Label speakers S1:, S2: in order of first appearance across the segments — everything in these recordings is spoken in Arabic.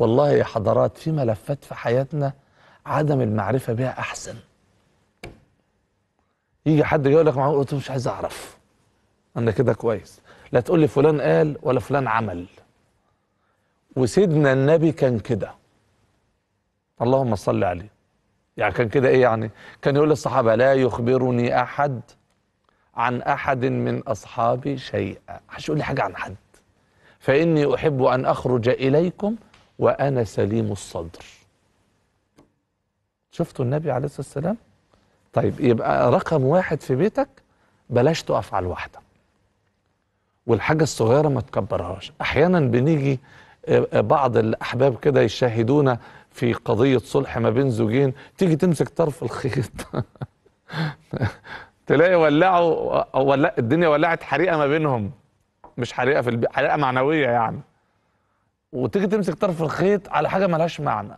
S1: والله يا حضرات في ملفات في حياتنا عدم المعرفة بها أحسن يجي حد يقول لك معقول قلت مش عايز أعرف أنا كده كويس لا تقول لي فلان قال ولا فلان عمل وسيدنا النبي كان كده اللهم صل عليه يعني كان كده ايه يعني كان يقول للصحابة لا يخبرني أحد عن أحد من أصحابي شيئا حش يقول لي حاجة عن حد فإني أحب أن أخرج إليكم وأنا سليم الصدر شفتوا النبي عليه الصلاة والسلام طيب يبقى رقم واحد في بيتك بلاش تقف على الواحدة والحاجة الصغيرة ما تكبرهاش أحيانا بنيجي آه، آه، بعض الأحباب كده يشاهدونا في قضية صلح ما بين زوجين تيجي تمسك طرف الخيط تلاقي ولعوا آه، ولع الدنيا ولعت حريقة ما بينهم مش حريقة في البيت حريقة معنوية يعني وتيجي تمسك طرف الخيط على حاجه ملهاش معنى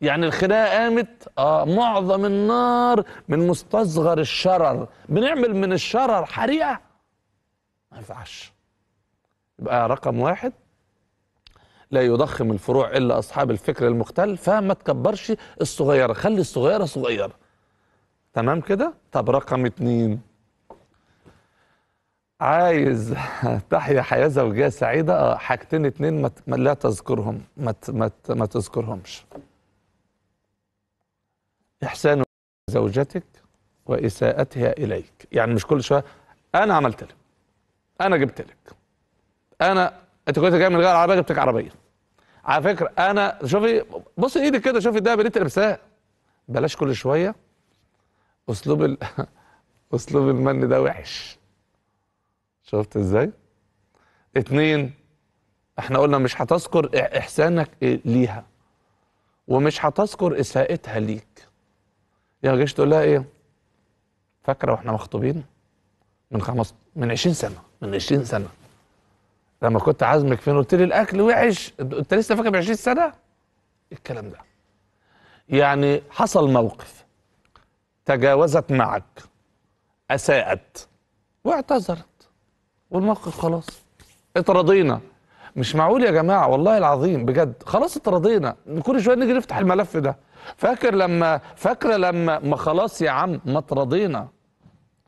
S1: يعني الخناقه قامت اه معظم النار من مستصغر الشرر بنعمل من الشرر حريقه ما ينفعش يبقى رقم واحد لا يضخم الفروع الا اصحاب الفكر المختل فما تكبرش الصغيره خلي الصغيره صغيره تمام كده طب رقم اتنين عايز تحيا حياه زوجيه سعيده اه حاجتين اتنين ما لا تذكرهم ما ما ما تذكرهمش احسان زوجتك واساءتها اليك يعني مش كل شويه انا عملت لك انا جبت لك انا انت كنت جاي من غير عربيه جبت لك عربيه على فكره انا شوفي بصي ايدك كده شوفي ده بنت لابساه بلاش كل شويه اسلوب ال... اسلوب المن ده وحش شفت ازاي اتنين احنا قلنا مش هتذكر احسانك ليها ومش هتذكر اساءتها ليك يا جيش تقول لها ايه فاكره واحنا مخطوبين من خمس من 20 سنه من 20 سنه لما كنت عازمك فين قلت لي الاكل وحش انت لسه فاكر ب 20 سنه الكلام ده يعني حصل موقف تجاوزت معك اساءت واعتذرت والموقف خلاص اترضينا مش معقول يا جماعه والله العظيم بجد خلاص اترضينا كل شويه نيجي نفتح الملف ده فاكر لما فاكره لما ما خلاص يا عم ما اترضينا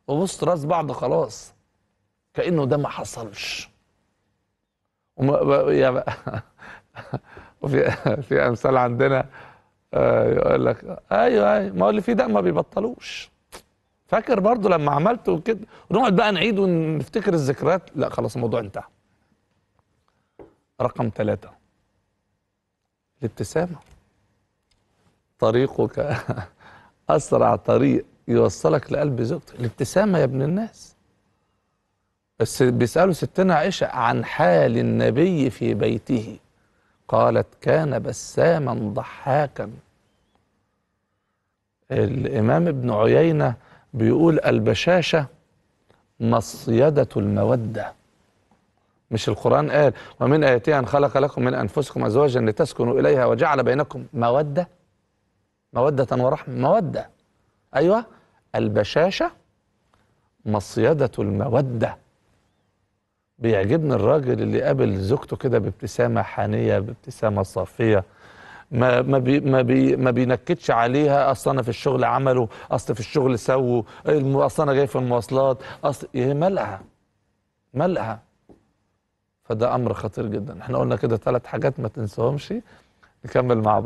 S1: وبص راس بعض خلاص كانه ده ما حصلش وما يا بقى وفي في امثال عندنا آه، يقول لك ايوه ايوه ما هو اللي فيه ده ما بيبطلوش فاكر برضه لما عملته وكده ونقعد بقى نعيد ونفتكر الذكريات لا خلاص الموضوع انتهى رقم ثلاثة الابتسامة طريقك أسرع طريق يوصلك لقلب زوجتك الابتسامة يا ابن الناس بس بيسألوا ستنا عائشة عن حال النبي في بيته قالت كان بساما ضحاكا الإمام ابن عيينة بيقول البشاشة مصيدة المودة مش القرآن قال ومن آياتي أن خلق لكم من أنفسكم أزواجا لتسكنوا إليها وجعل بينكم مودة مودة ورحمة مودة أيوة البشاشة مصيدة المودة بيعجبني الراجل اللي قابل زوجته كده بابتسامة حنية بابتسامة صافية ما ما بي ما, بي ما بينكدش عليها اصل انا في الشغل عمله اصل في الشغل سووا اصل انا جاي في المواصلات اصل ايه مالها مالها فده امر خطير جدا احنا قلنا كده ثلاث حاجات ما تنساهمش نكمل مع بعض